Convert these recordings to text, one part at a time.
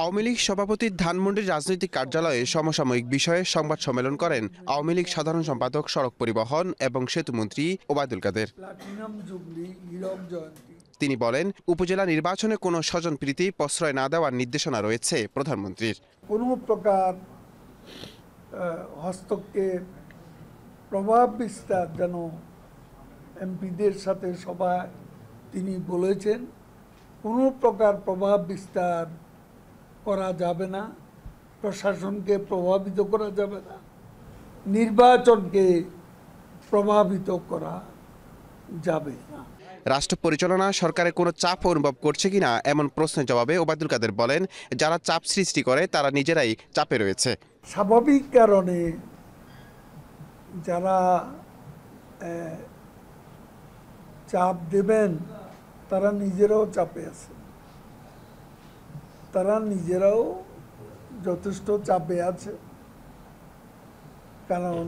আওয়ামী লীগ সভাপতির ধানমন্ডির রাজনৈতিক কার্যালয়ে সমসাময়িক বিষয়ে সংবাদ সম্মেলন করেন আওয়ামী লীগ সাধারণ সম্পাদক সড়ক পরিবহন এবং সেতুমন্ত্রী ওবায়দুল কাদের তিনি বলেন উপজেলা নির্বাচনে কোনো স্বজনপ্রীতি প্রশ্রয় না দেওয়ার নির্দেশনা রয়েছে প্রধানমন্ত্রীর কোনো প্রকার হস্তক্ষেপ প্রভাব বিস্তার যেন এমপিদের সাথে সবাই তিনি বলেছেন কোনো প্রকার প্রভাব বিস্তার করা যাবে না প্রশাসনকে প্রভাবিত করা যাবে না নির্বাচনকে প্রভাবিত করা যাবে না রাষ্ট্র পরিচালনা সরকারের কোনো চাপ অনুভব করছে কিনা এমন প্রশ্নের জবাবে ওবায়দুল কাদের বলেন যারা চাপ সৃষ্টি করে তারা নিজেরাই চাপে রয়েছে স্বাভাবিক কারণে যারা চাপ দেবেন তারা নিজেরাও চাপে আছে তারা নিজেরাও যথেষ্ট চাপে আছে কারণ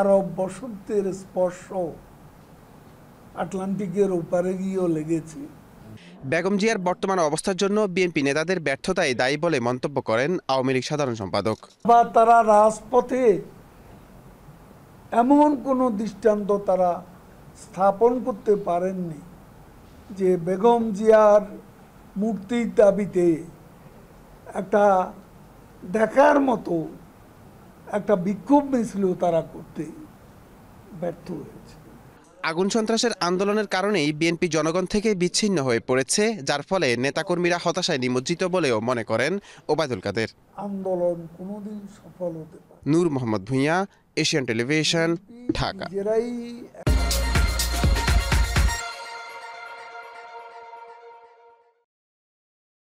আরব বসন্তের স্পর্শ আটলান্টিকের ওপারে গিয়েও লেগেছে বেগম জিয়ার বর্তমান অবস্থার জন্য বিএনপি নেতাদের ব্যর্থতায় দায়ী বলে মন্তব্য করেন আওয়ামী লীগ সাধারণ সম্পাদক বা তারা রাজপথে এমন কোনো দৃষ্টান্ত তারা স্থাপন করতে পারেননি যে বেগম জিয়ার মুক্তির দাবিতে একটা দেখার মতো একটা বিক্ষোভ মিছিল তারা করতে ব্যর্থ হয়েছে আগুন সন্ত্রাসের আন্দোলনের কারণেই বিএনপি জনগণ থেকে বিচ্ছিন্ন হয়ে পড়েছে যার ফলে নেতাকর্মীরা হতাশায় নিমজ্জিত বলেও মনে করেন ওবায়দুল কাদের আন্দোলন কোনোদিন সফল হতে পারে নূর মোহাম্মদ ভূঁইয়া এশিয়ান টেলিভিশন ঢাকা